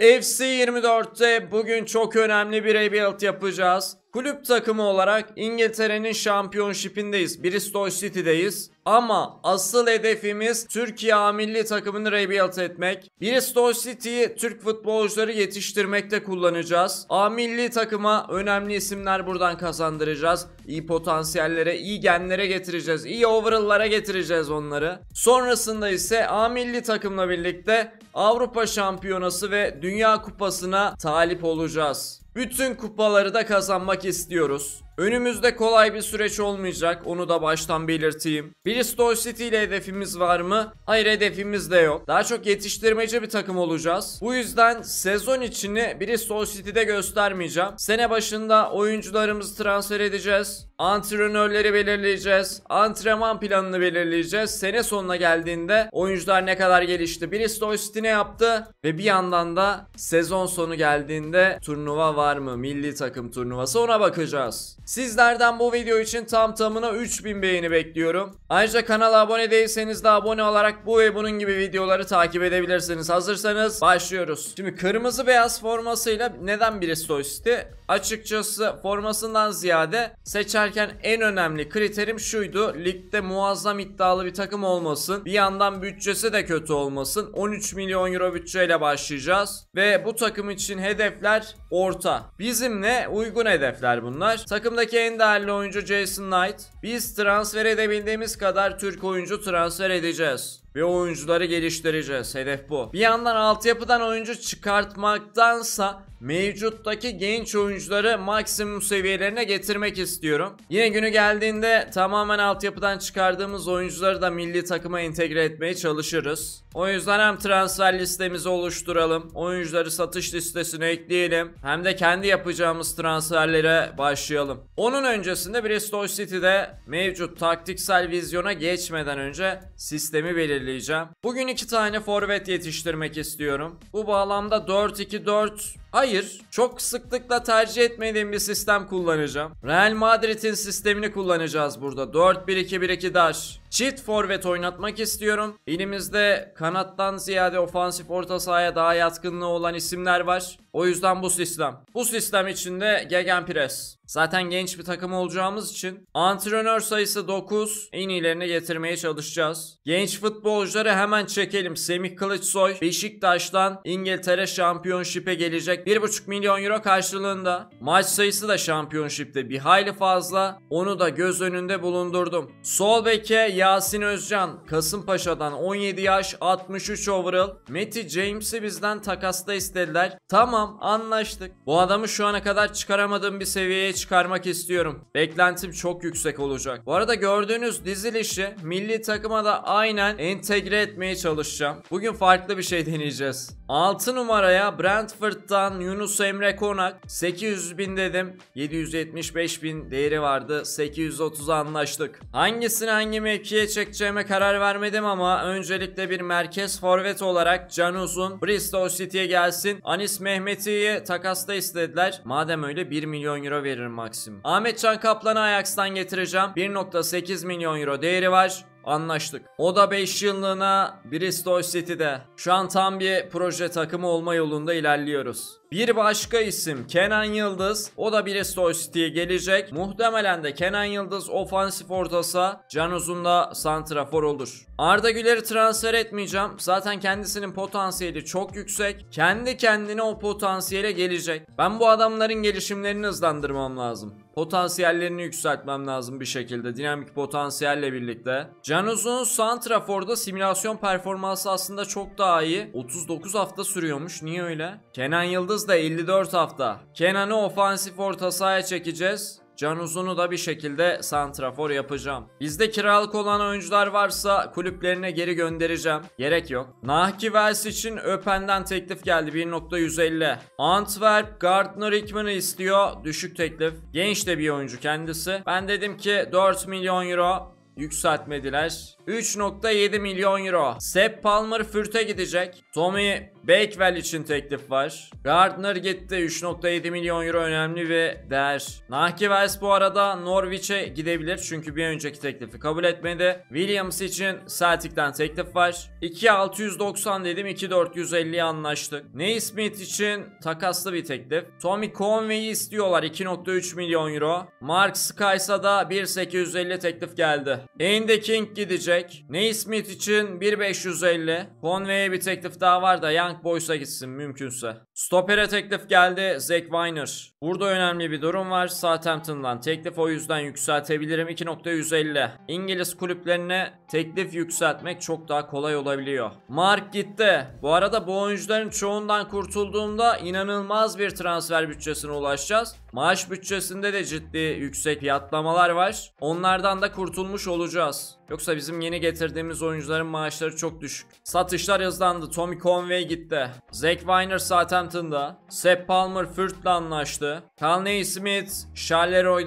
FC24'te bugün çok önemli bir rebuild yapacağız. Kulüp takımı olarak İngiltere'nin şampiyon şampiyonşipindeyiz. Bristol City'deyiz. Ama asıl hedefimiz Türkiye A milli takımını rebuild etmek. Bir Bristol City'yi Türk futbolcuları yetiştirmekte kullanacağız. A milli takıma önemli isimler buradan kazandıracağız. İyi potansiyellere, iyi genlere getireceğiz. İyi overall'lara getireceğiz onları. Sonrasında ise A milli takımla birlikte Avrupa Şampiyonası ve Dünya Kupası'na talip olacağız. Bütün kupaları da kazanmak istiyoruz. Önümüzde kolay bir süreç olmayacak onu da baştan belirteyim. Bristol City ile hedefimiz var mı? Hayır hedefimiz de yok. Daha çok yetiştirmeci bir takım olacağız. Bu yüzden sezon içini Bristol City'de göstermeyeceğim. Sene başında oyuncularımızı transfer edeceğiz. Antrenörleri belirleyeceğiz. Antrenman planını belirleyeceğiz. Sene sonuna geldiğinde oyuncular ne kadar gelişti. Birisi City ne yaptı? Ve bir yandan da sezon sonu geldiğinde turnuva var mı? Milli takım turnuvası ona bakacağız. Sizlerden bu video için tam tamına 3000 beğeni bekliyorum. Ayrıca kanala abone değilseniz de abone olarak bu ve bunun gibi videoları takip edebilirsiniz. Hazırsanız başlıyoruz. Şimdi kırmızı beyaz formasıyla neden Bristol City? Açıkçası formasından ziyade seçer seçerken en önemli kriterim şuydu. Ligde muazzam iddialı bir takım olmasın. Bir yandan bütçesi de kötü olmasın. 13 milyon euro bütçeyle başlayacağız. Ve bu takım için hedefler orta. Bizimle uygun hedefler bunlar. Takımdaki en değerli oyuncu Jason Knight. Biz transfer edebildiğimiz kadar Türk oyuncu transfer edeceğiz ve oyuncuları geliştireceğiz. Hedef bu. Bir yandan altyapıdan oyuncu çıkartmaktansa mevcuttaki genç oyuncuları maksimum seviyelerine getirmek istiyorum. Yine günü geldiğinde tamamen altyapıdan çıkardığımız oyuncuları da milli takıma entegre etmeye çalışırız. O yüzden hem transfer listemizi oluşturalım, oyuncuları satış listesine ekleyelim hem de kendi yapacağımız transferlere başlayalım. Onun öncesinde Bristol City'de mevcut taktiksel vizyona geçmeden önce sistemi belirleyeceğim. Bugün iki tane forvet yetiştirmek istiyorum. Bu bağlamda 4-2-4 Hayır Hayır. Çok sıklıkla tercih etmediğim bir sistem kullanacağım. Real Madrid'in sistemini kullanacağız burada. 4-1-2-1-2 daş. Çift forvet oynatmak istiyorum. Elimizde kanattan ziyade ofansif orta sahaya daha yatkınlığı olan isimler var. O yüzden bu sistem. Bu sistem içinde Gegenpress. Zaten genç bir takım olacağımız için antrenör sayısı 9 en iyilerine getirmeye çalışacağız. Genç futbolcuları hemen çekelim. Semih Kılıçsoy Beşiktaş'tan İngiltere Şampiyonşip'e gelecek. 1,5 milyon euro karşılığında. Maç sayısı da Şampiyonşip'te bir hayli fazla. Onu da göz önünde bulundurdum. Sol beke ya. Yasin Özcan Kasımpaşa'dan 17 yaş 63 overall. Meti James'i bizden takasta istediler. Tamam anlaştık. Bu adamı şu ana kadar çıkaramadığım bir seviyeye çıkarmak istiyorum. Beklentim çok yüksek olacak. Bu arada gördüğünüz dizilişi milli takıma da aynen entegre etmeye çalışacağım. Bugün farklı bir şey deneyeceğiz. 6 numaraya Brentford'dan Yunus Emre Konak 800 bin dedim. 775 bin değeri vardı. 830 anlaştık. Hangisini hangi mevki Türkiye çekeceğime karar vermedim ama öncelikle bir merkez forvet olarak Can Uzun Bristol City'ye gelsin. Anis Mehmeti'yi takasta istediler. Madem öyle 1 milyon euro veririm maksimum. Ahmet Can Kaplan'ı Ajax'tan getireceğim. 1.8 milyon euro değeri var. Anlaştık. O da 5 yıllığına Bristol City'de. Şu an tam bir proje takımı olma yolunda ilerliyoruz. Bir başka isim Kenan Yıldız. O da Bristol City'ye gelecek. Muhtemelen de Kenan Yıldız ofansif ortası, Can Uzun da santrafor olur. Arda Güler'i transfer etmeyeceğim. Zaten kendisinin potansiyeli çok yüksek. Kendi kendine o potansiyele gelecek. Ben bu adamların gelişimlerini hızlandırmam lazım potansiyellerini yükseltmem lazım bir şekilde dinamik potansiyelle birlikte. Can Uzun'un Santrafor'da simülasyon performansı aslında çok daha iyi. 39 hafta sürüyormuş niye öyle? Kenan Yıldız Sayımız da 54 hafta. Kenan'ı ofansif orta sahaya çekeceğiz. Canuzunu da bir şekilde santrafor yapacağım. Bizde kiralık olan oyuncular varsa kulüplerine geri göndereceğim. Gerek yok. Nahki Wells için Öpen'den teklif geldi 1.150. Antwerp Gardner Hickman'ı istiyor. Düşük teklif. Genç de bir oyuncu kendisi. Ben dedim ki 4 milyon euro yükseltmediler. 3.7 milyon euro. Sepp Palmer Fürt'e gidecek. Tommy Bakewell için teklif var. Gardner gitti. 3.7 milyon euro önemli ve değer. Naki Wells bu arada Norwich'e gidebilir. Çünkü bir önceki teklifi kabul etmedi. Williams için Celtic'ten teklif var. 2.690 dedim. 2.450'ye anlaştık. Naismith için takaslı bir teklif. Tommy Conway'i istiyorlar. 2.3 milyon euro. Mark Skies'a da 1.850 teklif geldi. Andy King gidecek. Naismith için 1.550. Conway'e bir teklif daha var da yan Young Boys'a gitsin mümkünse. Stopere teklif geldi Zack Weiner. Burada önemli bir durum var. Southampton'dan teklif o yüzden yükseltebilirim 2.150. İngiliz kulüplerine teklif yükseltmek çok daha kolay olabiliyor. Mark gitti. Bu arada bu oyuncuların çoğundan kurtulduğumda inanılmaz bir transfer bütçesine ulaşacağız. Maaş bütçesinde de ciddi yüksek fiyatlamalar var. Onlardan da kurtulmuş olacağız. Yoksa bizim yeni getirdiğimiz oyuncuların maaşları çok düşük. Satışlar hızlandı. Tommy Conway gitti. Zack Weiner zaten Cleveland'ında Sepp Palmer Fürth'le anlaştı. Conley Smith, Charleroi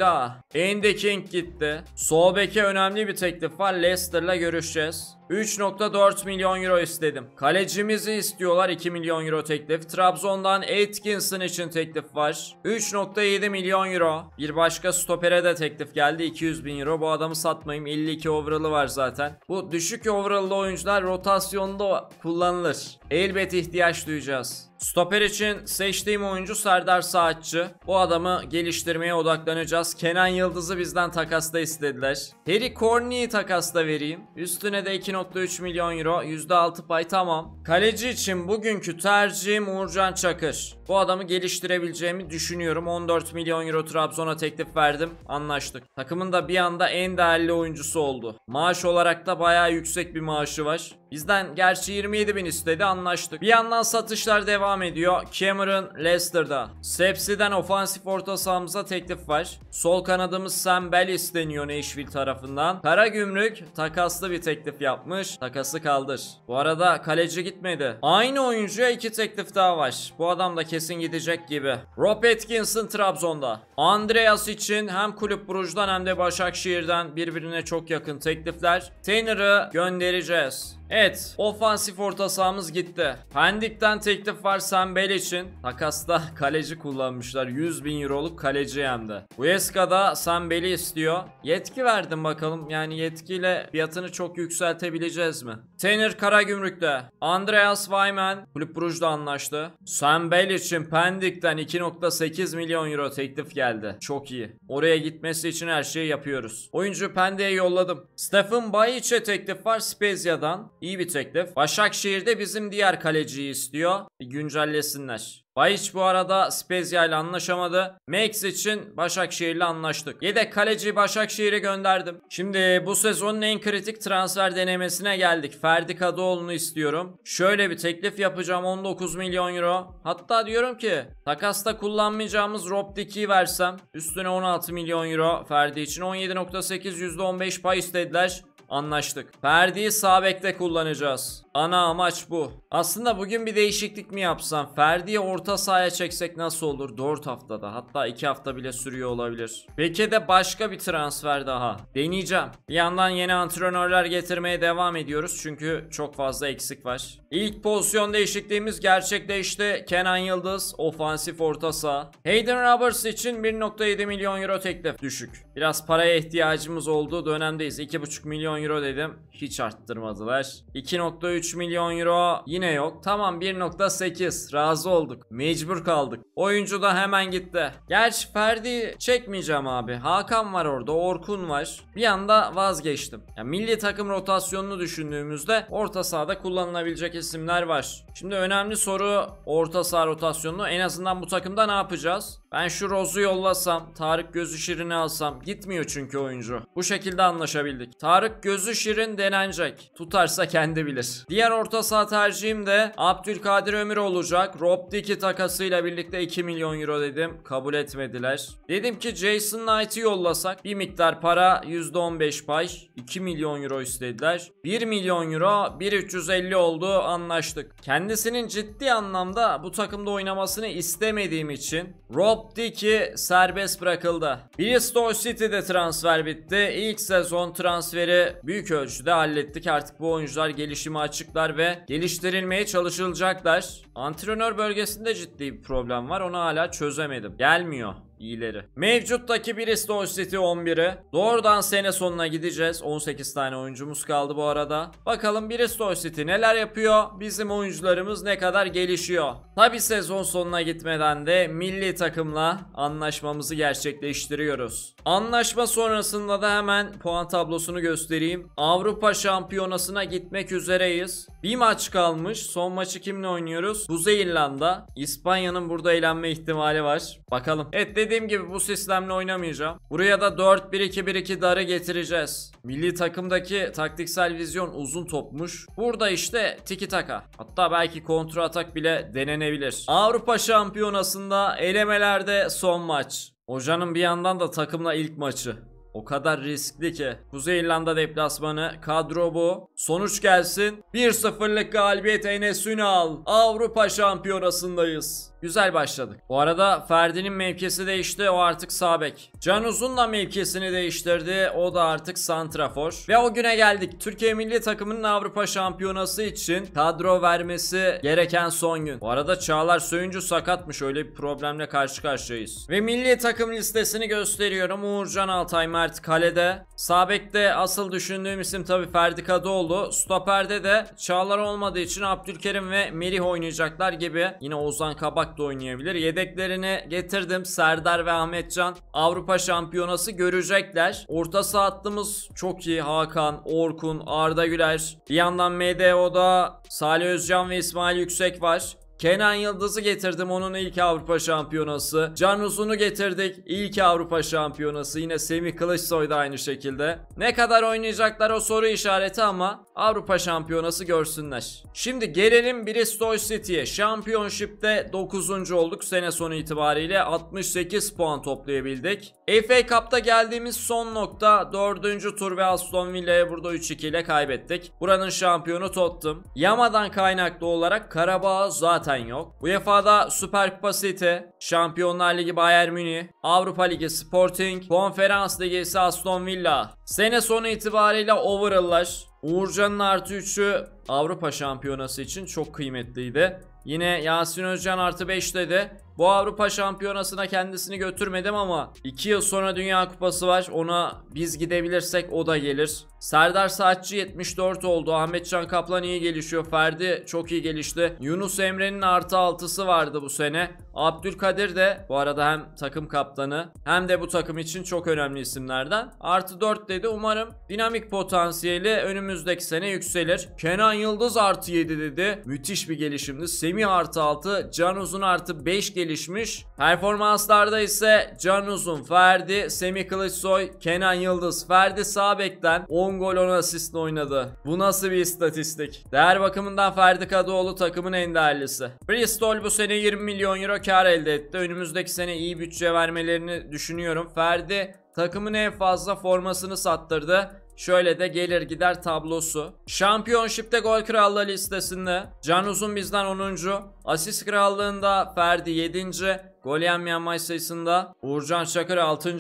Andy King gitti. Sol beke önemli bir teklif var. Leicester'la görüşeceğiz. 3.4 milyon euro istedim. Kalecimizi istiyorlar 2 milyon euro teklif. Trabzon'dan Atkinson için teklif var. 3.7 milyon euro. Bir başka stopere de teklif geldi. 200 bin euro. Bu adamı satmayayım. 52 overall'ı var zaten. Bu düşük overall'lı oyuncular rotasyonda kullanılır. Elbet ihtiyaç duyacağız. Stoper için seçtiğim oyuncu Serdar Saatçı. Bu adamı geliştirmeye odaklanacağız. Kenan Yıldız'ı bizden takasta istediler. Harry Corney'i takasta vereyim. Üstüne de 2.3 milyon euro. %6 pay tamam. Kaleci için bugünkü tercihim Uğurcan Çakır. Bu adamı geliştirebileceğimi düşünüyorum. 14 milyon euro Trabzon'a teklif verdim. Anlaştık. Takımın da bir anda en değerli oyuncusu oldu. Maaş olarak da bayağı yüksek bir maaşı var. Bizden gerçi 27 bin istedi anlaştık. Bir yandan satışlar devam ediyor. Cameron Leicester'da. Sepsi'den ofansif orta sahamıza teklif var. Sol kanadımız Sam Bell isteniyor Nashville tarafından. Kara Gümrük takaslı bir teklif yapmış. Takası kaldır. Bu arada kaleci gitmedi. Aynı oyuncuya iki teklif daha var. Bu adam da kesin gidecek gibi. Rob Atkinson Trabzon'da. Andreas için hem Kulüp Brugge'dan hem de Başakşehir'den birbirine çok yakın teklifler. Tanner'ı göndereceğiz. Evet ofansif orta sahamız gitti. Pendik'ten teklif var Sam için. Takasta kaleci kullanmışlar. 100 bin euroluk kaleci hem de. Huesca'da Sam istiyor. Yetki verdim bakalım. Yani yetkiyle fiyatını çok yükseltebileceğiz mi? Tenir Karagümrük'te. Andreas Weiman Kulüp Brugge'da anlaştı. Sam için Pendik'ten 2.8 milyon euro teklif geldi. Çok iyi. Oraya gitmesi için her şeyi yapıyoruz. Oyuncu Pendik'e yolladım. Stefan Bayic'e teklif var Spezia'dan. İyi bir teklif. Başakşehir'de bizim diğer kaleciyi istiyor. Bir güncellesinler. Bayiç bu arada Spezia ile anlaşamadı. Max için Başakşehir ile anlaştık. Yedek kaleci Başakşehir'e gönderdim. Şimdi bu sezonun en kritik transfer denemesine geldik. Ferdi Kadıoğlu'nu istiyorum. Şöyle bir teklif yapacağım 19 milyon euro. Hatta diyorum ki takasta kullanmayacağımız Rob Dickey'i versem. Üstüne 16 milyon euro Ferdi için 17.8 %15 pay istediler. Anlaştık. Ferdi'yi sağ bekte kullanacağız. Ana amaç bu. Aslında bugün bir değişiklik mi yapsam? Ferdi'yi orta sahaya çeksek nasıl olur? 4 haftada hatta 2 hafta bile sürüyor olabilir. Beke de başka bir transfer daha. Deneyeceğim. Bir yandan yeni antrenörler getirmeye devam ediyoruz. Çünkü çok fazla eksik var. İlk pozisyon değişikliğimiz gerçekleşti. Kenan Yıldız ofansif orta saha. Hayden Roberts için 1.7 milyon euro teklif düşük. Biraz paraya ihtiyacımız olduğu dönemdeyiz. 2.5 milyon euro dedim. Hiç arttırmadılar. 2.3 3 milyon euro yine yok. Tamam 1.8 razı olduk. Mecbur kaldık. Oyuncu da hemen gitti. Gerçi Ferdi çekmeyeceğim abi. Hakan var orada. Orkun var. Bir anda vazgeçtim. Ya milli takım rotasyonunu düşündüğümüzde orta sahada kullanılabilecek isimler var. Şimdi önemli soru orta saha rotasyonu en azından bu takımda ne yapacağız? Ben şu Roz'u yollasam, Tarık Gözü Şirin'i alsam. Gitmiyor çünkü oyuncu. Bu şekilde anlaşabildik. Tarık Gözü Şirin denenecek. Tutarsa kendi bilir. Diğer orta saha tercihim de Abdülkadir Ömür olacak. Rob Dick'i takasıyla birlikte 2 milyon euro dedim. Kabul etmediler. Dedim ki Jason Knight'ı yollasak bir miktar para %15 pay. 2 milyon euro istediler. 1 milyon euro 1350 oldu anlaştık. Kendisinin ciddi anlamda bu takımda oynamasını istemediğim için Rob Top Optiki serbest bırakıldı. Bristol City'de transfer bitti. İlk sezon transferi büyük ölçüde hallettik. Artık bu oyuncular gelişimi açıklar ve geliştirilmeye çalışılacaklar. Antrenör bölgesinde ciddi bir problem var. Onu hala çözemedim. Gelmiyor. İyileri. Mevcuttaki bir Stone City 11'i. Doğrudan sene sonuna gideceğiz. 18 tane oyuncumuz kaldı bu arada. Bakalım bir Stone City neler yapıyor? Bizim oyuncularımız ne kadar gelişiyor? Tabi sezon sonuna gitmeden de milli takımla anlaşmamızı gerçekleştiriyoruz. Anlaşma sonrasında da hemen puan tablosunu göstereyim. Avrupa Şampiyonası'na gitmek üzereyiz. Bir maç kalmış. Son maçı kimle oynuyoruz? Kuzey İrlanda. İspanya'nın burada eğlenme ihtimali var. Bakalım. Evet dediğim gibi bu sistemle oynamayacağım. Buraya da 4-1-2-1-2 darı getireceğiz. Milli takımdaki taktiksel vizyon uzun topmuş. Burada işte tiki taka. Hatta belki kontra atak bile denenebilir. Avrupa Şampiyonası'nda elemelerde son maç. Hocanın bir yandan da takımla ilk maçı. O kadar riskli ki. Kuzey İrlanda deplasmanı kadro bu. Sonuç gelsin. 1-0'lık galibiyet Enes Ünal. Avrupa şampiyonasındayız. Güzel başladık. Bu arada Ferdi'nin mevkisi değişti. O artık Sabek Can Uzun da mevkisini değiştirdi. O da artık santrafor. Ve o güne geldik. Türkiye milli takımının Avrupa şampiyonası için kadro vermesi gereken son gün. Bu arada Çağlar Söyüncü sakatmış. Öyle bir problemle karşı karşıyayız. Ve milli takım listesini gösteriyorum. Uğurcan Altay, Mert Mert kalede. Sabek'te asıl düşündüğüm isim tabi Ferdi Kadıoğlu. Stoper'de de Çağlar olmadığı için Abdülkerim ve Merih oynayacaklar gibi. Yine Ozan Kabak da oynayabilir. Yedeklerini getirdim. Serdar ve Ahmetcan Avrupa Şampiyonası görecekler. Orta saha hattımız çok iyi. Hakan, Orkun, Arda Güler. Bir yandan MDO'da Salih Özcan ve İsmail Yüksek var. Kenan Yıldız'ı getirdim onun ilk Avrupa şampiyonası. Can Uzun'u getirdik ilk Avrupa şampiyonası. Yine Semih Kılıçsoy da aynı şekilde. Ne kadar oynayacaklar o soru işareti ama Avrupa şampiyonası görsünler. Şimdi gelelim Bristol City'ye. Championship'te 9. olduk. Sene sonu itibariyle 68 puan toplayabildik. FA Cup'ta geldiğimiz son nokta 4. tur ve Aston Villa'ya burada 3-2 ile kaybettik. Buranın şampiyonu Tottenham. Yama'dan kaynaklı olarak Karabağ zaten zaten yok. UEFA'da Süper Kupa City, Şampiyonlar Ligi Bayern Münih, Avrupa Ligi Sporting, Konferans Ligi ise Aston Villa. Sene sonu itibariyle overall'lar. Uğurcan'ın artı 3'ü Avrupa Şampiyonası için çok kıymetliydi. Yine Yasin Özcan artı 5 dedi. Bu Avrupa Şampiyonası'na kendisini götürmedim ama 2 yıl sonra Dünya Kupası var. Ona biz gidebilirsek o da gelir. Serdar Saatçı 74 oldu. Ahmet Can Kaplan iyi gelişiyor. Ferdi çok iyi gelişti. Yunus Emre'nin artı altısı vardı bu sene. Abdülkadir de bu arada hem takım kaptanı hem de bu takım için çok önemli isimlerden. Artı 4 dedi. Umarım dinamik potansiyeli önümüzdeki sene yükselir. Kenan Yıldız artı 7 dedi. Müthiş bir gelişimdi. Semih artı 6, Can Uzun artı 5 gelişti gelişmiş. Performanslarda ise Can Uzun, Ferdi, Semih Kılıçsoy, Kenan Yıldız, Ferdi Sabek'ten 10 gol 10 asist oynadı. Bu nasıl bir istatistik? Değer bakımından Ferdi Kadıoğlu takımın en değerlisi. Bristol bu sene 20 milyon euro kar elde etti. Önümüzdeki sene iyi bütçe vermelerini düşünüyorum. Ferdi takımın en fazla formasını sattırdı. Şöyle de gelir gider tablosu. Şampiyonşipte gol krallığı listesinde Can Uzun bizden 10. Asist krallığında Ferdi 7. Gol yenmeyen maç sayısında Uğurcan Çakır 6.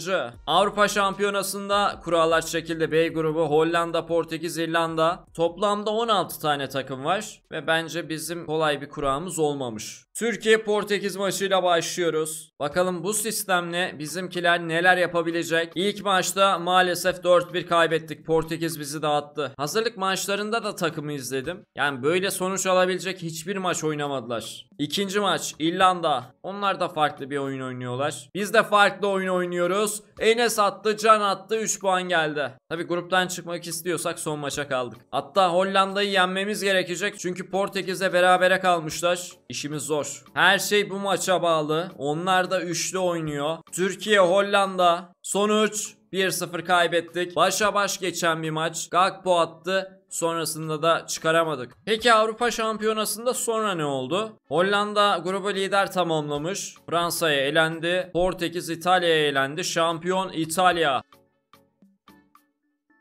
Avrupa Şampiyonası'nda kurallar çekildi. B grubu Hollanda, Portekiz, İrlanda. Toplamda 16 tane takım var ve bence bizim kolay bir kuralımız olmamış. Türkiye Portekiz maçıyla başlıyoruz. Bakalım bu sistemle bizimkiler neler yapabilecek? İlk maçta maalesef 4-1 kaybettik. Portekiz bizi dağıttı. Hazırlık maçlarında da takımı izledim. Yani böyle sonuç alabilecek hiçbir maç oynamadılar. İkinci maç İrlanda. Onlar da farklı bir oyun oynuyorlar. Biz de farklı oyun oynuyoruz. Enes attı, Can attı, 3 puan geldi. Tabi gruptan çıkmak istiyorsak son maça kaldık. Hatta Hollanda'yı yenmemiz gerekecek. Çünkü Portekiz'e berabere kalmışlar. İşimiz zor zor. Her şey bu maça bağlı. Onlar da üçlü oynuyor. Türkiye Hollanda sonuç 1-0 kaybettik. Başa baş geçen bir maç. Gakpo attı. Sonrasında da çıkaramadık. Peki Avrupa Şampiyonası'nda sonra ne oldu? Hollanda grubu lider tamamlamış. Fransa'ya elendi. Portekiz İtalya'ya elendi. Şampiyon İtalya.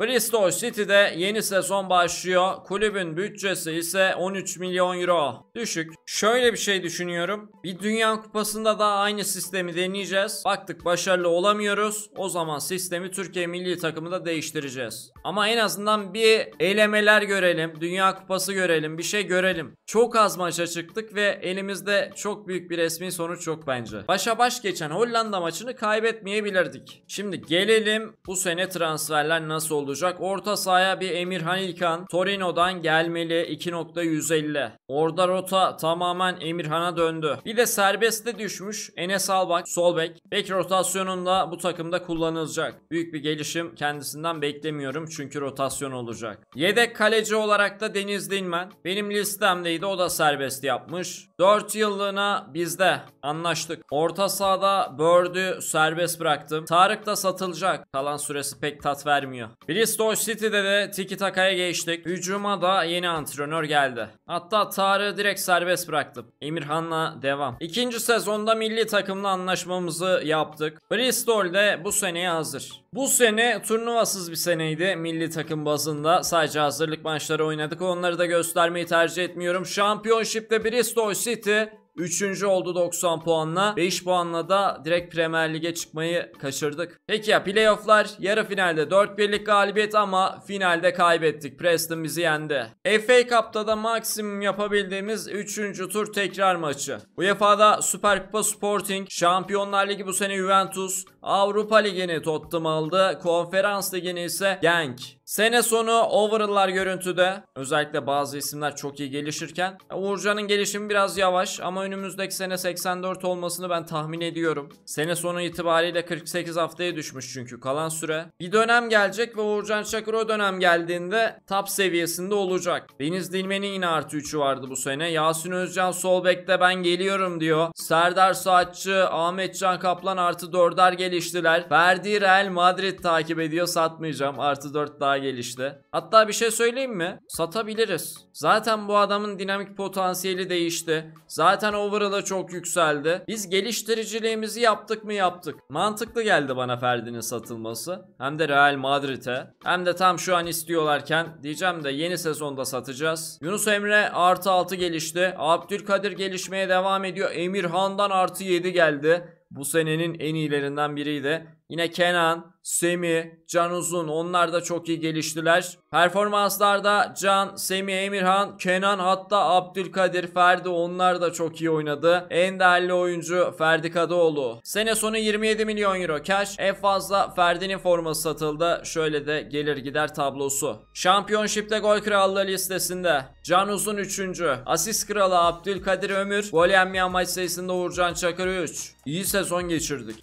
Bristol City'de yeni sezon başlıyor. Kulübün bütçesi ise 13 milyon euro. Düşük. Şöyle bir şey düşünüyorum. Bir Dünya Kupası'nda da aynı sistemi deneyeceğiz. Baktık başarılı olamıyoruz. O zaman sistemi Türkiye milli takımı da değiştireceğiz. Ama en azından bir elemeler görelim. Dünya Kupası görelim. Bir şey görelim. Çok az maça çıktık ve elimizde çok büyük bir resmi sonuç yok bence. Başa baş geçen Hollanda maçını kaybetmeyebilirdik. Şimdi gelelim bu sene transferler nasıl oldu? olacak. Orta sahaya bir Emirhan İlkan Torino'dan gelmeli 2.150. Orada rota tamamen Emirhan'a döndü. Bir de serbestte düşmüş Enes Albak sol bek. Bek rotasyonunda bu takımda kullanılacak. Büyük bir gelişim kendisinden beklemiyorum çünkü rotasyon olacak. Yedek kaleci olarak da Deniz Dinmen. Benim listemdeydi o da serbest yapmış. 4 yıllığına bizde anlaştık. Orta sahada Bird'ü serbest bıraktım. Tarık da satılacak. Kalan süresi pek tat vermiyor. Bir Bristol City'de de tiki takaya geçtik. Hücuma da yeni antrenör geldi. Hatta Tarık'ı direkt serbest bıraktım. Emirhan'la devam. İkinci sezonda milli takımla anlaşmamızı yaptık. Bristol de bu seneye hazır. Bu sene turnuvasız bir seneydi milli takım bazında. Sadece hazırlık maçları oynadık. Onları da göstermeyi tercih etmiyorum. Championship'te Bristol City Üçüncü oldu 90 puanla. 5 puanla da direkt Premier Lig'e çıkmayı kaçırdık. Peki ya playofflar yarı finalde 4-1'lik galibiyet ama finalde kaybettik. Preston bizi yendi. FA Cup'ta da maksimum yapabildiğimiz 3. tur tekrar maçı. UEFA'da Süper Kupa Sporting, Şampiyonlar Ligi bu sene Juventus, Avrupa Ligi'ni Tottenham aldı. Konferans Ligi'ni ise Genk. Sene sonu overall'lar görüntüde. Özellikle bazı isimler çok iyi gelişirken. Uğurcan'ın gelişimi biraz yavaş ama önümüzdeki sene 84 olmasını ben tahmin ediyorum. Sene sonu itibariyle 48 haftaya düşmüş çünkü kalan süre. Bir dönem gelecek ve Uğurcan Çakır o dönem geldiğinde top seviyesinde olacak. Deniz Dilmen'in yine artı 3'ü vardı bu sene. Yasin Özcan sol bekte ben geliyorum diyor. Serdar Saatçı, Can Kaplan artı 4'er geliyor geliştiler. Ferdi Real Madrid takip ediyor satmayacağım. Artı 4 daha gelişti. Hatta bir şey söyleyeyim mi? Satabiliriz. Zaten bu adamın dinamik potansiyeli değişti. Zaten overall'a çok yükseldi. Biz geliştiriciliğimizi yaptık mı yaptık. Mantıklı geldi bana Ferdi'nin satılması. Hem de Real Madrid'e. Hem de tam şu an istiyorlarken diyeceğim de yeni sezonda satacağız. Yunus Emre artı 6 gelişti. Abdülkadir gelişmeye devam ediyor. Emirhan'dan artı 7 geldi bu senenin en iyilerinden biriydi. Yine Kenan, Semi, Can Uzun onlar da çok iyi geliştiler. Performanslarda Can, Semi, Emirhan, Kenan hatta Abdülkadir, Ferdi onlar da çok iyi oynadı. En değerli oyuncu Ferdi Kadıoğlu. Sene sonu 27 milyon euro cash. En fazla Ferdi'nin forması satıldı. Şöyle de gelir gider tablosu. Şampiyonşipte gol krallığı listesinde Can Uzun 3. Asist kralı Abdülkadir Ömür. Gol yenmeyen maç sayısında Uğurcan Çakır 3. İyi sezon geçirdik.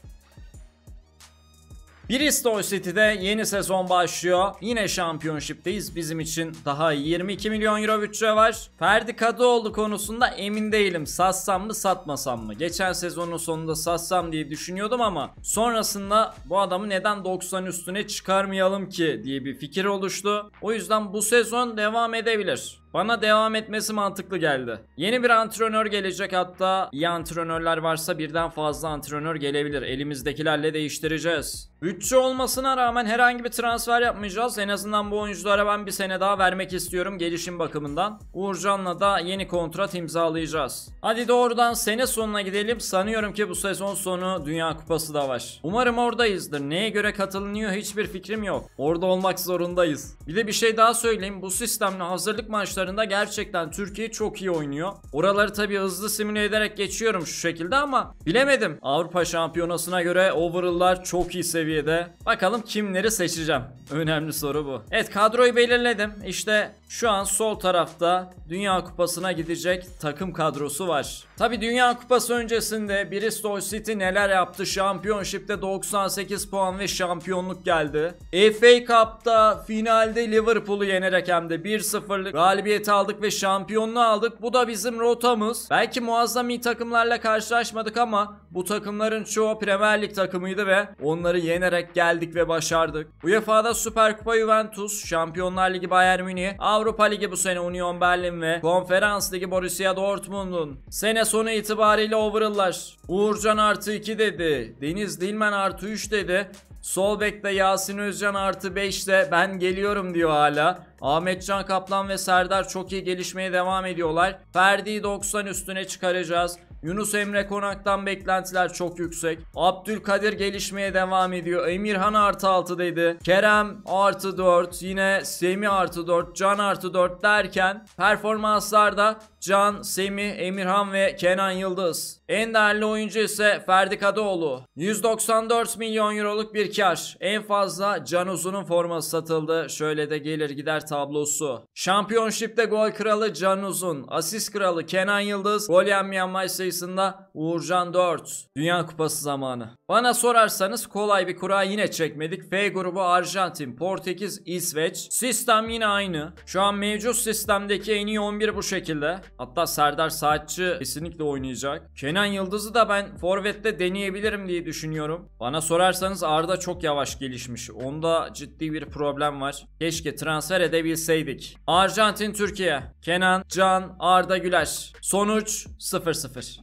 Bristol City'de yeni sezon başlıyor. Yine Championship'teyiz. Bizim için daha 22 milyon euro bütçe var. Ferdi Kadıoğlu konusunda emin değilim. Satsam mı satmasam mı? Geçen sezonun sonunda satsam diye düşünüyordum ama sonrasında bu adamı neden 90 üstüne çıkarmayalım ki diye bir fikir oluştu. O yüzden bu sezon devam edebilir. Bana devam etmesi mantıklı geldi. Yeni bir antrenör gelecek hatta iyi antrenörler varsa birden fazla antrenör gelebilir. Elimizdekilerle değiştireceğiz. Bütçe olmasına rağmen herhangi bir transfer yapmayacağız. En azından bu oyunculara ben bir sene daha vermek istiyorum gelişim bakımından. Uğurcan'la da yeni kontrat imzalayacağız. Hadi doğrudan sene sonuna gidelim. Sanıyorum ki bu sezon sonu Dünya Kupası da var. Umarım oradayızdır. Neye göre katılınıyor hiçbir fikrim yok. Orada olmak zorundayız. Bir de bir şey daha söyleyeyim. Bu sistemle hazırlık maçları maçlarında gerçekten Türkiye çok iyi oynuyor. Oraları tabii hızlı simüle ederek geçiyorum şu şekilde ama bilemedim. Avrupa Şampiyonası'na göre overall'lar çok iyi seviyede. Bakalım kimleri seçeceğim. Önemli soru bu. Evet kadroyu belirledim. İşte şu an sol tarafta Dünya Kupası'na gidecek takım kadrosu var. Tabii Dünya Kupası öncesinde Bristol City neler yaptı? Championship'te 98 puan ve şampiyonluk geldi. FA Cup'ta finalde Liverpool'u yenerek hem de 1-0'lık galibiyet galibiyeti aldık ve şampiyonluğu aldık. Bu da bizim rotamız. Belki muazzam iyi takımlarla karşılaşmadık ama bu takımların çoğu Premier Lig takımıydı ve onları yenerek geldik ve başardık. UEFA'da Süper Kupa Juventus, Şampiyonlar Ligi Bayern Münih, Avrupa Ligi bu sene Union Berlin ve Konferans Ligi Borussia Dortmund'un. Sene sonu itibariyle overall'lar. Uğurcan artı 2 dedi. Deniz Dilmen artı 3 dedi. Solbek'te Yasin Özcan artı 5'te ben geliyorum diyor hala. Ahmetcan Kaplan ve Serdar çok iyi gelişmeye devam ediyorlar. Ferdi'yi 90 üstüne çıkaracağız. Yunus Emre Konak'tan beklentiler çok yüksek. Abdülkadir gelişmeye devam ediyor. Emirhan artı 6 dedi. Kerem artı 4. Yine Semi artı 4. Can artı 4 derken performanslarda Can, Semi, Emirhan ve Kenan Yıldız. En değerli oyuncu ise Ferdi Kadıoğlu. 194 milyon euroluk bir kar. En fazla Can Uzun'un forması satıldı. Şöyle de gelir gider tablosu. Şampiyonşipte gol kralı Can Uzun. Asist kralı Kenan Yıldız. Gol yenmeyen maç sayısı sayısında Uğurcan 4. Dünya Kupası zamanı. Bana sorarsanız kolay bir kura yine çekmedik. F grubu Arjantin, Portekiz, İsveç. Sistem yine aynı. Şu an mevcut sistemdeki en iyi 11 bu şekilde. Hatta Serdar Saatçı kesinlikle oynayacak. Kenan Yıldız'ı da ben forvette deneyebilirim diye düşünüyorum. Bana sorarsanız Arda çok yavaş gelişmiş. Onda ciddi bir problem var. Keşke transfer edebilseydik. Arjantin Türkiye. Kenan, Can, Arda Güler. Sonuç 0-0.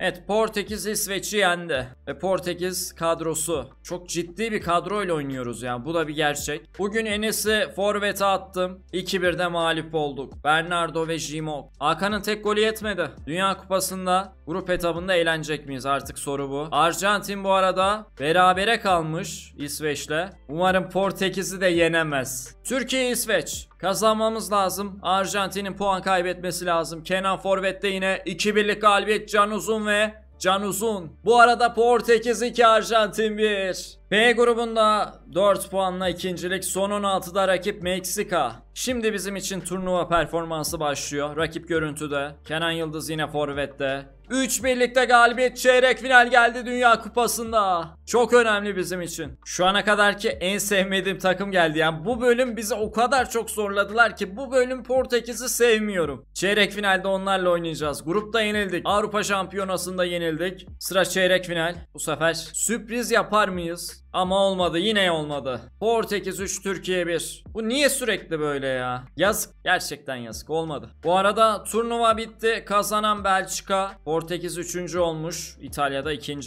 Evet Portekiz İsveç'i yendi. Ve Portekiz kadrosu. Çok ciddi bir kadroyla oynuyoruz yani bu da bir gerçek. Bugün Enes'i forvete attım. 2-1'de mağlup olduk. Bernardo ve Jimo. Hakan'ın tek golü yetmedi. Dünya Kupası'nda grup etabında eğlenecek miyiz artık soru bu. Arjantin bu arada berabere kalmış İsveç'le. Umarım Portekiz'i de yenemez. Türkiye-İsveç. Kazanmamız lazım. Arjantin'in puan kaybetmesi lazım. Kenan Forvet'te yine 2-1'lik galibiyet. Can Uzun Uzun ve Can Uzun. Bu arada Portekiz 2 Arjantin 1. B grubunda 4 puanla ikincilik son 16'da rakip Meksika. Şimdi bizim için turnuva performansı başlıyor. Rakip görüntüde. Kenan Yıldız yine forvette. 3 birlikte galibiyet çeyrek final geldi Dünya Kupası'nda. Çok önemli bizim için. Şu ana kadarki en sevmediğim takım geldi. Yani bu bölüm bizi o kadar çok zorladılar ki bu bölüm Portekiz'i sevmiyorum. Çeyrek finalde onlarla oynayacağız. Grupta yenildik. Avrupa Şampiyonası'nda yenildik. Sıra çeyrek final. Bu sefer sürpriz yapar mıyız? Ama olmadı yine olmadı. Portekiz 3 Türkiye 1. Bu niye sürekli böyle ya? Yazık. Gerçekten yazık olmadı. Bu arada turnuva bitti. Kazanan Belçika. Portekiz 3. olmuş. İtalya'da 2.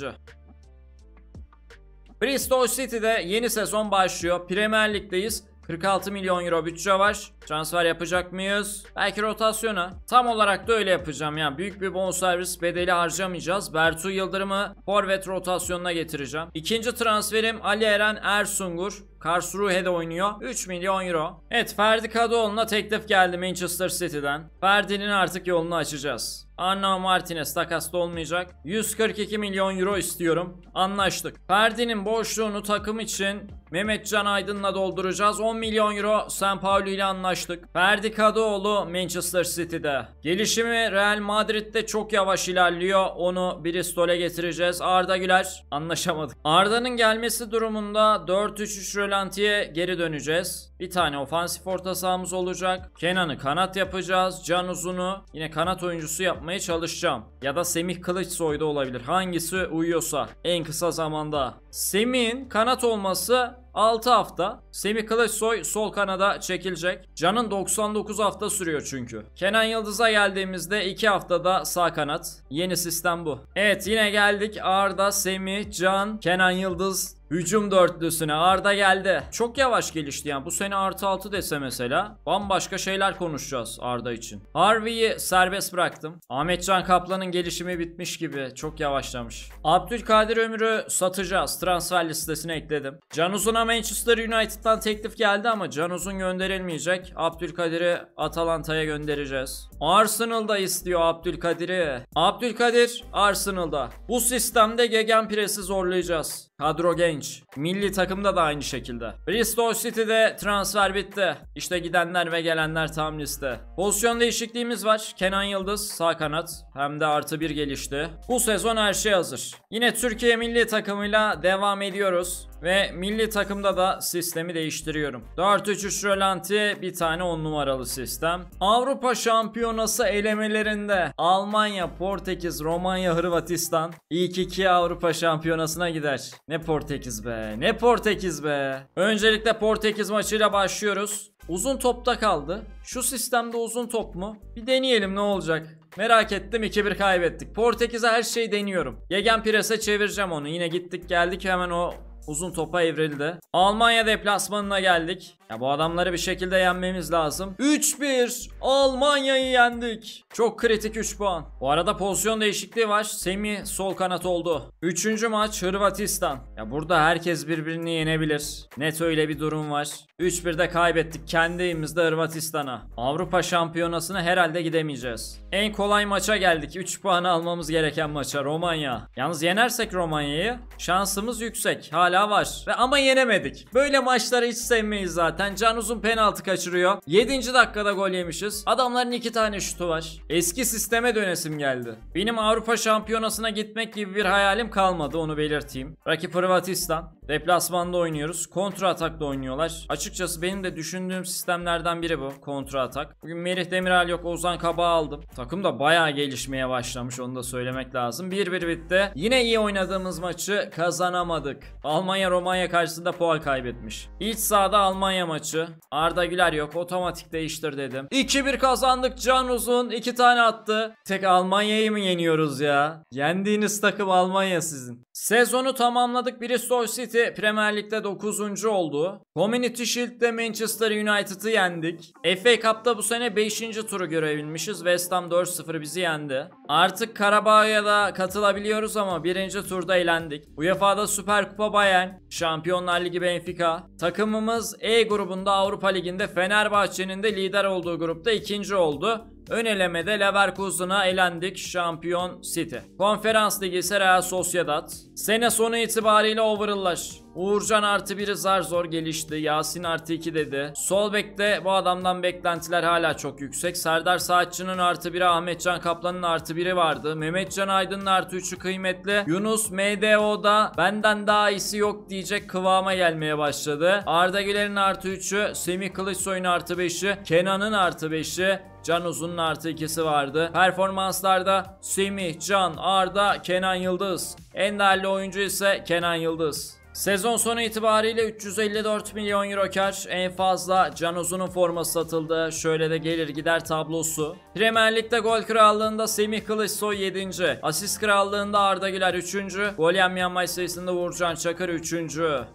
Bristol City'de yeni sezon başlıyor. Premier Lig'deyiz. 46 milyon euro bütçe var. Transfer yapacak mıyız? Belki rotasyona. Tam olarak da öyle yapacağım ya. Büyük bir bonservis bedeli harcamayacağız. Bertu Yıldırım'ı forvet rotasyonuna getireceğim. İkinci transferim Ali Eren Ersungur. Karlsruhe'de oynuyor. 3 milyon euro. Evet Ferdi Kadıoğlu'na teklif geldi Manchester City'den. Ferdi'nin artık yolunu açacağız. Arnau Martinez takasta olmayacak. 142 milyon euro istiyorum. Anlaştık. Ferdi'nin boşluğunu takım için Mehmet Can Aydın'la dolduracağız. 10 milyon euro San Paulo ile anlaştık ulaştık. Ferdi Kadıoğlu Manchester City'de. Gelişimi Real Madrid'de çok yavaş ilerliyor. Onu Bristol'e getireceğiz. Arda Güler anlaşamadık. Arda'nın gelmesi durumunda 4-3-3 rölantiye geri döneceğiz. Bir tane ofansif orta sahamız olacak. Kenan'ı kanat yapacağız. Can Uzun'u yine kanat oyuncusu yapmaya çalışacağım. Ya da Semih Kılıçsoy da olabilir. Hangisi uyuyorsa en kısa zamanda. Semih'in kanat olması 6 hafta Semih Kılıçsoy sol kanada çekilecek. Can'ın 99 hafta sürüyor çünkü. Kenan Yıldız'a geldiğimizde 2 haftada sağ kanat. Yeni sistem bu. Evet yine geldik Arda, Semih, Can, Kenan Yıldız, Hücum dörtlüsüne Arda geldi. Çok yavaş gelişti yani. Bu sene artı 6 dese mesela bambaşka şeyler konuşacağız Arda için. Harvey'i serbest bıraktım. Ahmetcan Kaplan'ın gelişimi bitmiş gibi. Çok yavaşlamış. Abdülkadir Ömür'ü satacağız. Transfer listesine ekledim. Can Uzun'a Manchester United'dan teklif geldi ama Can Uzun gönderilmeyecek. Abdülkadir'i Atalanta'ya göndereceğiz. Arsenal'da istiyor Abdülkadir'i. Abdülkadir Arsenal'da. Bu sistemde gegenpresi zorlayacağız. Kadro genç ilginç. Milli takımda da aynı şekilde. Bristol City'de transfer bitti. İşte gidenler ve gelenler tam liste. Pozisyon değişikliğimiz var. Kenan Yıldız sağ kanat. Hem de artı bir gelişti. Bu sezon her şey hazır. Yine Türkiye milli takımıyla devam ediyoruz. Ve milli takımda da sistemi değiştiriyorum. 4-3-3 rölanti bir tane 10 numaralı sistem. Avrupa Şampiyonası elemelerinde Almanya, Portekiz, Romanya, Hırvatistan ilk iki Avrupa Şampiyonası'na gider. Ne Portekiz be ne Portekiz be. Öncelikle Portekiz maçıyla başlıyoruz. Uzun topta kaldı. Şu sistemde uzun top mu? Bir deneyelim ne olacak. Merak ettim 2-1 kaybettik. Portekiz'e her şeyi deniyorum. Yegen Pires'e çevireceğim onu. Yine gittik geldik hemen o uzun topa evrildi. Almanya deplasmanına geldik. Ya bu adamları bir şekilde yenmemiz lazım. 3-1 Almanya'yı yendik. Çok kritik 3 puan. Bu arada pozisyon değişikliği var. Semi sol kanat oldu. Üçüncü maç Hırvatistan. Ya burada herkes birbirini yenebilir. Net öyle bir durum var. 3-1'de kaybettik kendi evimizde Hırvatistan'a. Avrupa şampiyonasına herhalde gidemeyeceğiz. En kolay maça geldik. 3 puanı almamız gereken maça Romanya. Yalnız yenersek Romanya'yı şansımız yüksek. Hala hala var. Ve ama yenemedik. Böyle maçları hiç sevmeyiz zaten. Can Uzun penaltı kaçırıyor. 7. dakikada gol yemişiz. Adamların 2 tane şutu var. Eski sisteme dönesim geldi. Benim Avrupa Şampiyonası'na gitmek gibi bir hayalim kalmadı onu belirteyim. Rakip Hırvatistan. Deplasmanda oynuyoruz. Kontra atakla oynuyorlar. Açıkçası benim de düşündüğüm sistemlerden biri bu. Kontra atak. Bugün Merih Demiral yok. Ozan Kaba aldım. Takım da bayağı gelişmeye başlamış. Onu da söylemek lazım. 1-1 bitti. Yine iyi oynadığımız maçı kazanamadık. Alman Almanya Romanya karşısında puan kaybetmiş. İç sahada Almanya maçı. Arda Güler yok. Otomatik değiştir dedim. 2-1 kazandık. Can Uzun 2 tane attı. Tek Almanya'yı mı yeniyoruz ya? Yendiğiniz takım Almanya sizin. Sezonu tamamladık. Bristol City Premier Lig'de 9. oldu. Community Shield'de Manchester United'ı yendik. FA Cup'ta bu sene 5. turu görebilmişiz. West Ham 4-0 bizi yendi. Artık Karabağ'a da katılabiliyoruz ama 1. turda eğlendik. UEFA'da Süper Kupa bayağı Bayern, Şampiyonlar Ligi Benfica. Takımımız E grubunda Avrupa Ligi'nde Fenerbahçe'nin de lider olduğu grupta ikinci oldu. Ön elemede Leverkusen'a elendik şampiyon City. Konferans Ligi ise Real Sociedad. Sene sonu itibariyle overall'lar. Uğurcan artı biri zar zor gelişti. Yasin artı iki dedi. Sol bekte bu adamdan beklentiler hala çok yüksek. Serdar Saatçı'nın artı biri, Ahmetcan Kaplan'ın artı biri vardı. Mehmetcan Aydın'ın artı üçü kıymetli. Yunus MDO'da benden daha iyisi yok diyecek kıvama gelmeye başladı. Arda Güler'in artı üçü, Semih Kılıçsoy'un artı beşi, Kenan'ın artı beşi, Can Uzun'un artı ikisi vardı. Performanslarda Semih, Can, Arda, Kenan Yıldız. En değerli oyuncu ise Kenan Yıldız. Sezon sonu itibariyle 354 milyon euro kar en fazla Can Uzun'un forması satıldı. Şöyle de gelir gider tablosu. Premier Lig'de gol krallığında Semih Kılıçsoy 7. Asist krallığında Arda Güler 3. Gol yenmeyen maç sayısında Uğurcan Çakır 3.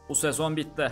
Bu sezon bitti.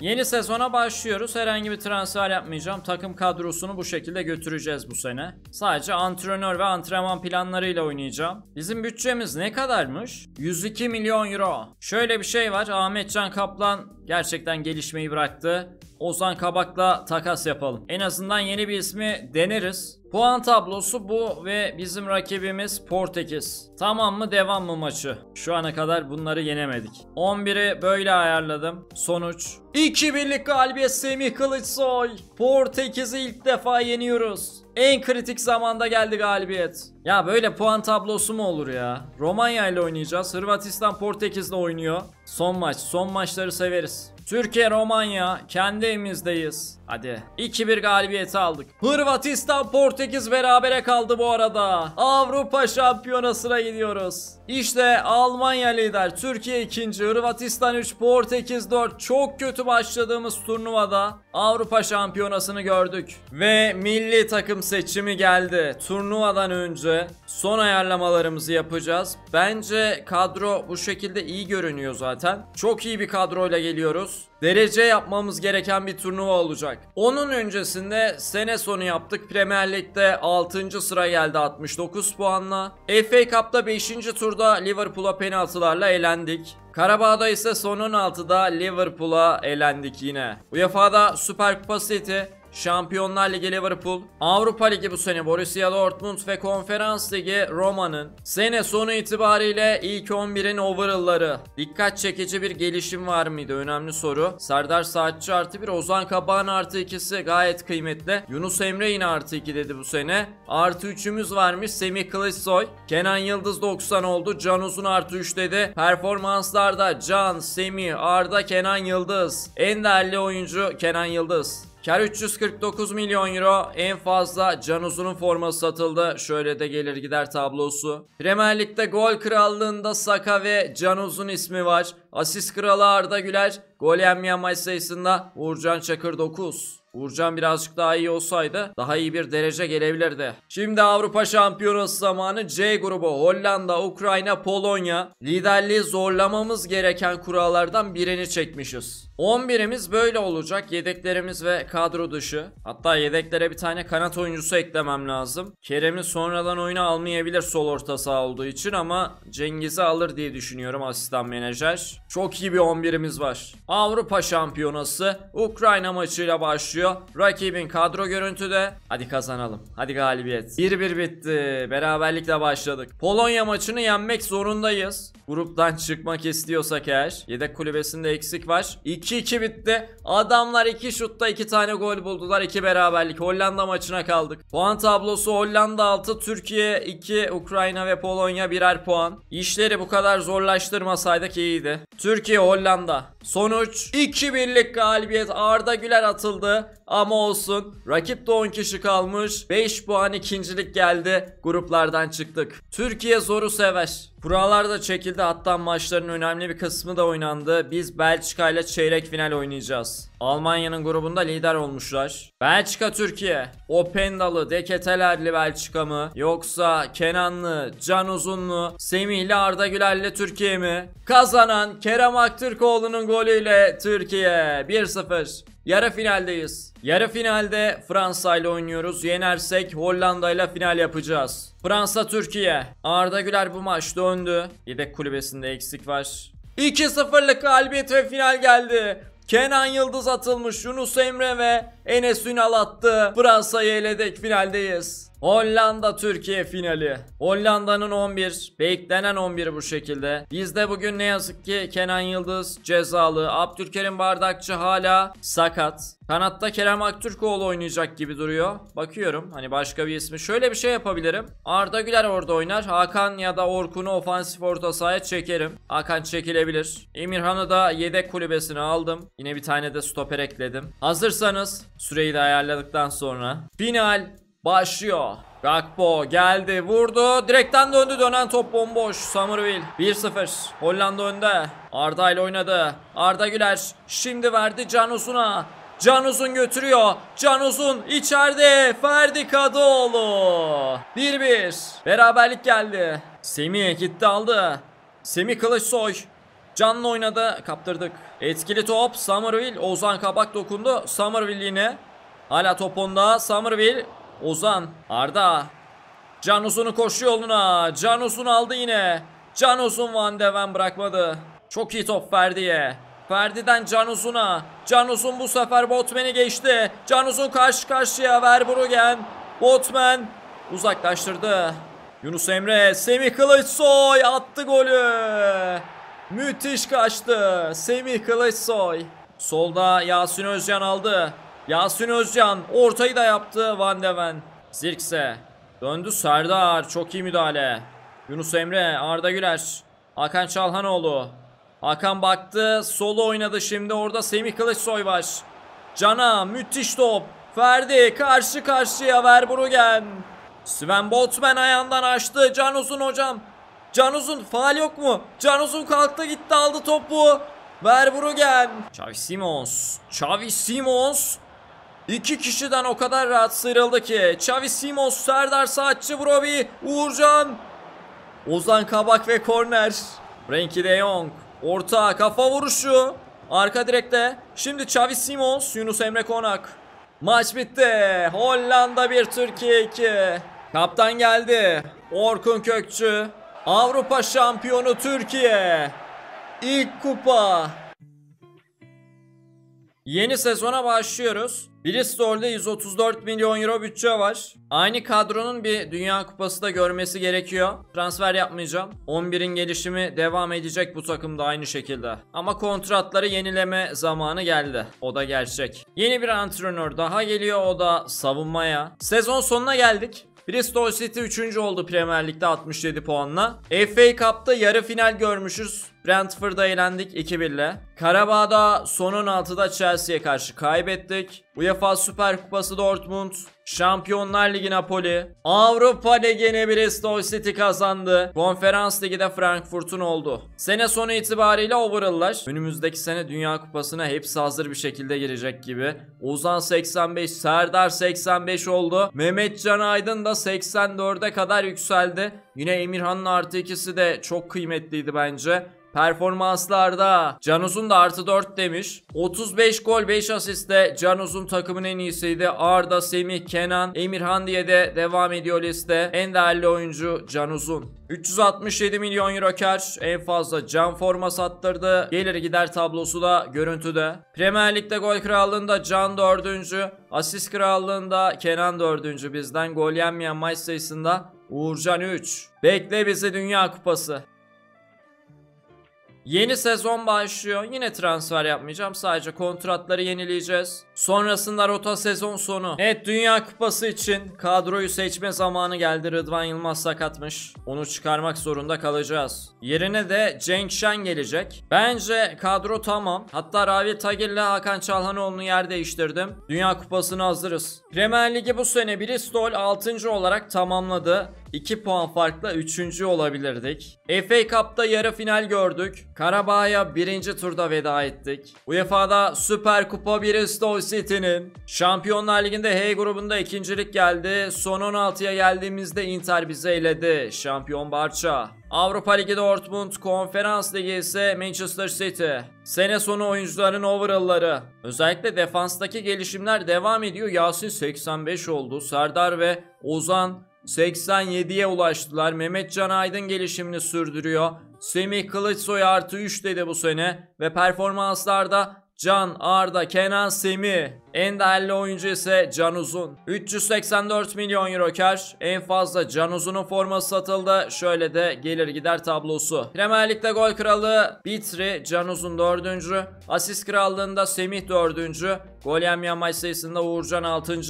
Yeni sezona başlıyoruz. Herhangi bir transfer yapmayacağım. Takım kadrosunu bu şekilde götüreceğiz bu sene. Sadece antrenör ve antrenman planlarıyla oynayacağım. Bizim bütçemiz ne kadarmış? 102 milyon euro. Şöyle bir şey var. Ahmetcan Kaplan gerçekten gelişmeyi bıraktı. Ozan Kabak'la takas yapalım. En azından yeni bir ismi deneriz. Puan tablosu bu ve bizim rakibimiz Portekiz. Tamam mı devam mı maçı? Şu ana kadar bunları yenemedik. 11'i böyle ayarladım. Sonuç 2 birlik galibiyet Semih Kılıçsoy. Portekiz'i ilk defa yeniyoruz. En kritik zamanda geldi galibiyet. Ya böyle puan tablosu mu olur ya? Romanya ile oynayacağız. Hırvatistan Portekiz'le oynuyor. Son maç. Son maçları severiz. Türkiye Romanya kendi evimizdeyiz. Hadi 2-1 galibiyeti aldık. Hırvatistan Portekiz berabere kaldı bu arada. Avrupa şampiyonasına gidiyoruz. İşte Almanya lider, Türkiye ikinci, Hırvatistan 3, Portekiz 4. Çok kötü başladığımız turnuvada Avrupa Şampiyonası'nı gördük ve milli takım seçimi geldi. Turnuvadan önce son ayarlamalarımızı yapacağız. Bence kadro bu şekilde iyi görünüyor zaten. Çok iyi bir kadroyla geliyoruz. Derece yapmamız gereken bir turnuva olacak. Onun öncesinde sene sonu yaptık. Premier Lig'de 6. sıra geldi 69 puanla. FA Cup'ta 5. turda Liverpool'a penaltılarla elendik. Karabağ'da ise son 16'da Liverpool'a elendik yine. UEFA'da Süper Kupa City Şampiyonlar Ligi Liverpool, Avrupa Ligi bu sene Borussia Dortmund ve Konferans Ligi Roma'nın sene sonu itibariyle ilk 11'in overall'ları. Dikkat çekici bir gelişim var mıydı? Önemli soru. Serdar Saatçı artı bir, Ozan Kabağan artı ikisi gayet kıymetli. Yunus Emre yine artı iki dedi bu sene. Artı üçümüz varmış Semih Kılıçsoy. Kenan Yıldız 90 oldu. Can Uzun artı 3 dedi. Performanslarda Can, Semih, Arda, Kenan Yıldız. En değerli oyuncu Kenan Yıldız. Kar 349 milyon euro en fazla Can Uzun'un forması satıldı. Şöyle de gelir gider tablosu. Premier Lig'de gol krallığında Saka ve Can Uzun ismi var. Asist kralı Arda Güler. Gol yenmeyen maç sayısında Uğurcan Çakır 9. Uğurcan birazcık daha iyi olsaydı daha iyi bir derece gelebilirdi. Şimdi Avrupa Şampiyonası zamanı C grubu Hollanda, Ukrayna, Polonya. Liderliği zorlamamız gereken kurallardan birini çekmişiz. 11'imiz böyle olacak. Yedeklerimiz ve kadro dışı. Hatta yedeklere bir tane kanat oyuncusu eklemem lazım. Kerem'i sonradan oyuna almayabilir sol orta saha olduğu için ama Cengiz'i alır diye düşünüyorum asistan menajer. Çok iyi bir 11'imiz var. Avrupa Şampiyonası Ukrayna maçıyla başlıyor. Rakibin kadro görüntüde. Hadi kazanalım. Hadi galibiyet. 1-1 bitti. Beraberlikle başladık. Polonya maçını yenmek zorundayız. Gruptan çıkmak istiyorsak eğer. Yedek kulübesinde eksik var. 2-2 bitti. Adamlar 2 şutta 2 tane gol buldular. 2 beraberlik. Hollanda maçına kaldık. Puan tablosu Hollanda 6, Türkiye 2, Ukrayna ve Polonya birer puan. İşleri bu kadar zorlaştırmasaydık iyiydi. Türkiye Hollanda. Sonuç 2 birlik galibiyet Arda Güler atıldı ama olsun. Rakip de 10 kişi kalmış. 5 puan ikincilik geldi. Gruplardan çıktık. Türkiye zoru sever. Kurallar çekildi hatta maçların önemli bir kısmı da oynandı. Biz Belçika ile çeyrek final oynayacağız. Almanya'nın grubunda lider olmuşlar. Belçika Türkiye. Opendalı, Deketelerli Belçika mı? Yoksa Kenanlı, Can Uzunlu, Semihli Arda Gülerli Türkiye mi? Kazanan Kerem Aktürkoğlu'nun golüyle Türkiye 1-0. Yarı finaldeyiz. Yarı finalde Fransa ile oynuyoruz. Yenersek Hollanda ile final yapacağız. Fransa Türkiye. Arda Güler bu maç döndü. Yedek kulübesinde eksik var. 2-0'lık galibiyet ve final geldi. Kenan Yıldız atılmış Yunus Emre ve Enes Ünal attı. Fransa'yı eledik finaldeyiz. Hollanda Türkiye finali. Hollanda'nın 11, beklenen 11 bu şekilde. Bizde bugün ne yazık ki Kenan Yıldız cezalı, Abdülkerim Bardakçı hala sakat. Kanatta Kerem Aktürkoğlu oynayacak gibi duruyor. Bakıyorum hani başka bir ismi. Şöyle bir şey yapabilirim. Arda Güler orada oynar. Hakan ya da Orkun'u ofansif orta sahaya çekerim. Hakan çekilebilir. Emirhan'ı da yedek kulübesine aldım. Yine bir tane de stoper ekledim. Hazırsanız süreyi de ayarladıktan sonra final başlıyor. Gakpo geldi vurdu. Direkten döndü dönen top bomboş. Somerville 1-0. Hollanda önde. Arda ile oynadı. Arda Güler şimdi verdi Can Uzun'a. Can Uzun götürüyor. Can Uzun içeride. Ferdi Kadıoğlu. 1-1. Beraberlik geldi. Semih gitti aldı. Semih Kılıçsoy. Canlı oynadı. Kaptırdık. Etkili top Somerville. Ozan Kabak dokundu. Somerville yine. Hala top onda. Somerville Ozan, Arda. Can koşu yoluna. Canosun aldı yine. Canosun Van de Ven bırakmadı. Çok iyi top Ferdi'ye. Ferdi'den Can Uzun'a. Can bu sefer Botman'i geçti. Can Uzun karşı karşıya Verbruggen. Botman uzaklaştırdı. Yunus Emre, Semih Kılıçsoy attı golü. Müthiş kaçtı Semih Kılıçsoy. Solda Yasin Özcan aldı. Yasin Özcan ortayı da yaptı Van de Ven Zirkse döndü Serdar çok iyi müdahale. Yunus Emre Arda Güler. Hakan Çalhanoğlu. Hakan baktı solu oynadı şimdi orada Semih Kılıçsoy var. Cana müthiş top. Ferdi karşı karşıya Verbruggen. Sven Botman ayağından açtı. Can Uzun hocam. Can Uzun faal yok mu? Can Uzun kalktı gitti aldı topu. Verbruggen. Xavi Simons. Xavi Simons. İki kişiden o kadar rahat sıyrıldı ki. Xavi Simos, Serdar Saatçı, Brobi, Uğurcan. Ozan Kabak ve korner. Renki de Jong. Orta kafa vuruşu. Arka direkte. Şimdi Xavi Simons, Yunus Emre Konak. Maç bitti. Hollanda 1, Türkiye 2. Kaptan geldi. Orkun Kökçü. Avrupa şampiyonu Türkiye. İlk kupa. Yeni sezona başlıyoruz. Bristol'de 134 milyon euro bütçe var. Aynı kadronun bir Dünya Kupası da görmesi gerekiyor. Transfer yapmayacağım. 11'in gelişimi devam edecek bu takımda aynı şekilde. Ama kontratları yenileme zamanı geldi. O da gerçek. Yeni bir antrenör daha geliyor o da savunmaya. Sezon sonuna geldik. Bristol City 3. oldu Premier Lig'de 67 puanla. FA Cup'ta yarı final görmüşüz. Brentford'a eğlendik 2-1 Karabağ'da son 16'da Chelsea'ye karşı kaybettik. UEFA Süper Kupası Dortmund Şampiyonlar Ligi Napoli, Avrupa Ligi'ni Bristol City kazandı. Konferans Ligi de Frankfurt'un oldu. Sene sonu itibariyle overall'lar. Önümüzdeki sene Dünya Kupası'na hepsi hazır bir şekilde girecek gibi. Ozan 85, Serdar 85 oldu. Mehmet Can Aydın da 84'e kadar yükseldi. Yine Emirhan'ın artı ikisi de çok kıymetliydi bence. Performanslarda Can da artı 4 demiş. 35 gol 5 asiste Can Uzun takımın en iyisiydi. Arda, Semih, Kenan, Emirhan diye de devam ediyor liste. En değerli oyuncu Can 367 milyon euro kar en fazla Can forma sattırdı. Gelir gider tablosu da görüntüde. Premier Lig'de gol krallığında Can 4. Asist krallığında Kenan 4. bizden gol yenmeyen maç sayısında Uğurcan 3. Bekle bizi Dünya Kupası. Yeni sezon başlıyor. Yine transfer yapmayacağım. Sadece kontratları yenileyeceğiz. Sonrasında rota sezon sonu. Evet Dünya Kupası için kadroyu seçme zamanı geldi. Rıdvan Yılmaz sakatmış. Onu çıkarmak zorunda kalacağız. Yerine de Cenk Şen gelecek. Bence kadro tamam. Hatta Ravi Tagir ile Hakan Çalhanoğlu'nu yer değiştirdim. Dünya Kupası'na hazırız. Premier Ligi bu sene Bristol 6. olarak tamamladı. 2 puan farkla 3. olabilirdik. FA Cup'ta yarı final gördük. Karabağ'a 1. turda veda ettik. UEFA'da Süper Kupa 1 Stoke City'nin. Şampiyonlar Ligi'nde H grubunda ikincilik geldi. Son 16'ya geldiğimizde Inter bizi eledi. Şampiyon Barça. Avrupa Ligi Dortmund, Konferans Ligi ise Manchester City. Sene sonu oyuncuların overall'ları. Özellikle defanstaki gelişimler devam ediyor. Yasin 85 oldu. Serdar ve Ozan 87'ye ulaştılar. Mehmet Can Aydın gelişimini sürdürüyor. Semih Kılıçsoy artı 3 dedi bu sene ve performanslarda Can, Arda, Kenan, Semih en değerli oyuncu ise Can Uzun. 384 milyon euro kar. En fazla Can Uzun'un forması satıldı. Şöyle de gelir gider tablosu. Premier Lig'de gol kralı Bitri, Can Uzun 4. Asist krallığında Semih 4. Gol yemeyen maç sayısında Uğurcan 6.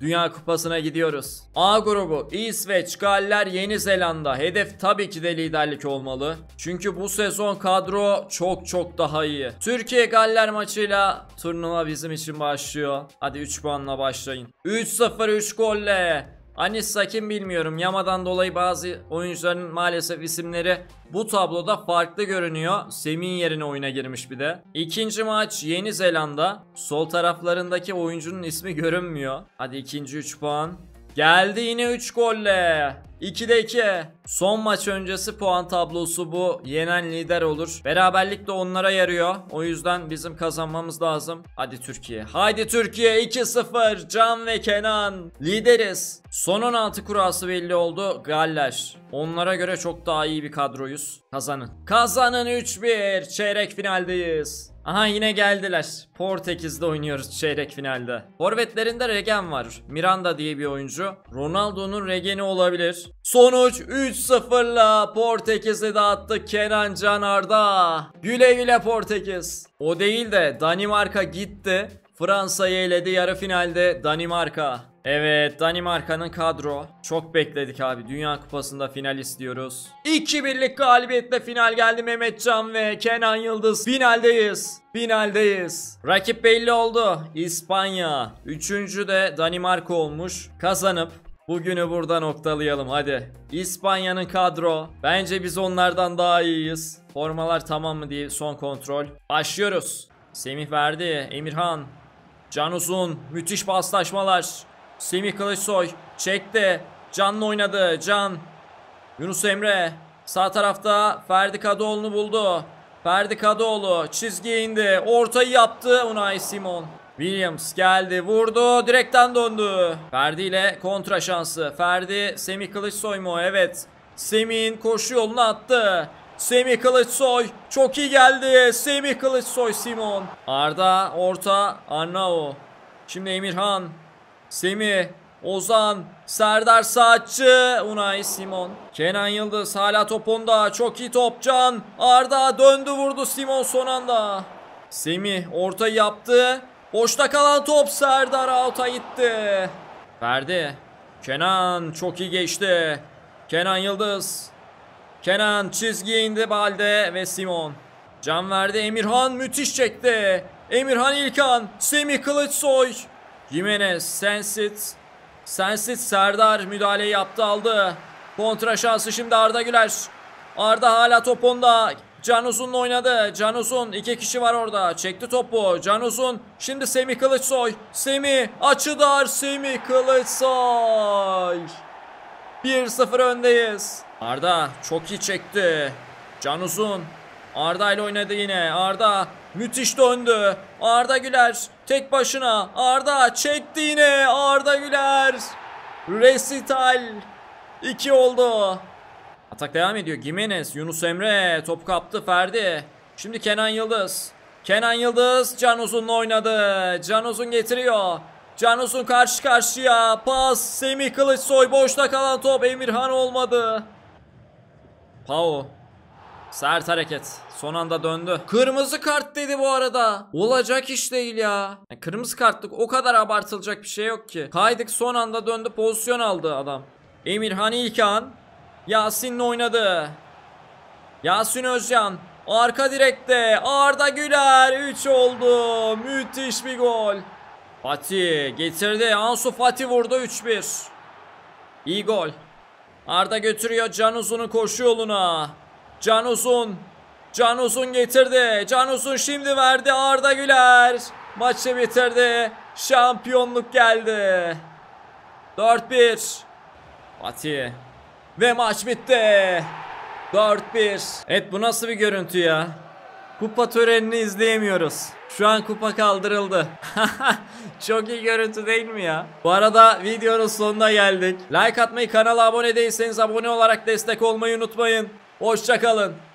Dünya Kupası'na gidiyoruz. A grubu İsveç, Galler, Yeni Zelanda. Hedef tabii ki de liderlik olmalı. Çünkü bu sezon kadro çok çok daha iyi. Türkiye Galler maçıyla turnuva bizim için başlıyor. Alo. Hadi 3 puanla başlayın. 3-0 3 golle. Anissa kim bilmiyorum. Yama'dan dolayı bazı oyuncuların maalesef isimleri bu tabloda farklı görünüyor. Semih'in yerine oyuna girmiş bir de. İkinci maç Yeni Zelanda. Sol taraflarındaki oyuncunun ismi görünmüyor. Hadi ikinci 3 puan. Geldi yine 3 golle. 2'de 2. Son maç öncesi puan tablosu bu. Yenen lider olur. Beraberlik de onlara yarıyor. O yüzden bizim kazanmamız lazım. Hadi Türkiye. Haydi Türkiye 2-0. Can ve Kenan. Lideriz. Son 16 kurası belli oldu. Galler. Onlara göre çok daha iyi bir kadroyuz. Kazanın. Kazanın 3-1. Çeyrek finaldeyiz. Aha yine geldiler. Portekiz'de oynuyoruz çeyrek finalde. Forvetlerinde Regen var. Miranda diye bir oyuncu. Ronaldo'nun Regen'i olabilir. Sonuç 3 3-0'la Portekiz'i dağıttı Kenan Canarda, Güle güle Portekiz. O değil de Danimarka gitti. Fransa'yı eledi yarı finalde Danimarka. Evet Danimarka'nın kadro. Çok bekledik abi. Dünya Kupası'nda final istiyoruz. 2-1'lik galibiyetle final geldi Mehmetcan ve Kenan Yıldız. Finaldeyiz. Finaldeyiz. Rakip belli oldu. İspanya. Üçüncü de Danimarka olmuş. Kazanıp Bugünü burada noktalayalım hadi. İspanya'nın kadro. Bence biz onlardan daha iyiyiz. Formalar tamam mı diye son kontrol. Başlıyoruz. Semih verdi. Emirhan. Can Uzun. Müthiş paslaşmalar. Semih Kılıçsoy. Çekti. Can'la oynadı. Can. Yunus Emre. Sağ tarafta Ferdi Kadıoğlu'nu buldu. Ferdi Kadıoğlu çizgiye indi. Ortayı yaptı Unai Simon. Williams geldi vurdu direkten döndü. Ferdi ile kontra şansı. Ferdi Semih Kılıçsoy mu? Evet. Semih'in koşu yolunu attı. Semih Kılıçsoy çok iyi geldi. Semih Kılıçsoy Simon. Arda orta Arnao. Şimdi Emirhan. Semih. Ozan. Serdar Saatçı. Unai Simon. Kenan Yıldız hala top onda. Çok iyi top Can. Arda döndü vurdu Simon son anda. Semih orta yaptı. Boşta kalan top Serdar Alt'a gitti. Verdi. Kenan çok iyi geçti. Kenan Yıldız. Kenan çizgi indi Balde ve Simon. Can verdi Emirhan müthiş çekti. Emirhan İlkan, Semih Kılıçsoy. Jimenez, Sensit. Sensit Serdar müdahale yaptı aldı. Kontra şansı şimdi Arda Güler. Arda hala top Can Uzun'la oynadı. Can Uzun iki kişi var orada. Çekti topu. Can Uzun şimdi Semih Kılıçsoy. Semih açıdar Semih Kılıçsoy. 1-0 öndeyiz. Arda çok iyi çekti. Can Uzun Arda ile oynadı yine. Arda müthiş döndü. Arda Güler tek başına. Arda çekti yine. Arda Güler. Resital 2 oldu. Atak devam ediyor. Gimenez, Yunus Emre top kaptı Ferdi. Şimdi Kenan Yıldız. Kenan Yıldız Can Uzun'la oynadı. Can Uzun getiriyor. Can Uzun karşı karşıya. Pas Semih Kılıçsoy boşta kalan top Emirhan olmadı. Pau. Sert hareket. Son anda döndü. Kırmızı kart dedi bu arada. Olacak iş değil ya. Yani kırmızı kartlık o kadar abartılacak bir şey yok ki. Kaydık son anda döndü pozisyon aldı adam. Emirhan İlkan Yasin'le oynadı. Yasin Özcan. Arka direkte Arda Güler 3 oldu. Müthiş bir gol. Fatih getirdi. Ansu Fatih vurdu 3-1. İyi gol. Arda götürüyor Can Uzun'un koşu yoluna. Can Uzun. Can Uzun getirdi. Can Uzun şimdi verdi Arda Güler. Maçı bitirdi. Şampiyonluk geldi. 4-1. Fatih. Ve maç bitti. 4-1. Evet bu nasıl bir görüntü ya? Kupa törenini izleyemiyoruz. Şu an kupa kaldırıldı. Çok iyi görüntü değil mi ya? Bu arada videonun sonuna geldik. Like atmayı, kanala abone değilseniz abone olarak destek olmayı unutmayın. Hoşçakalın.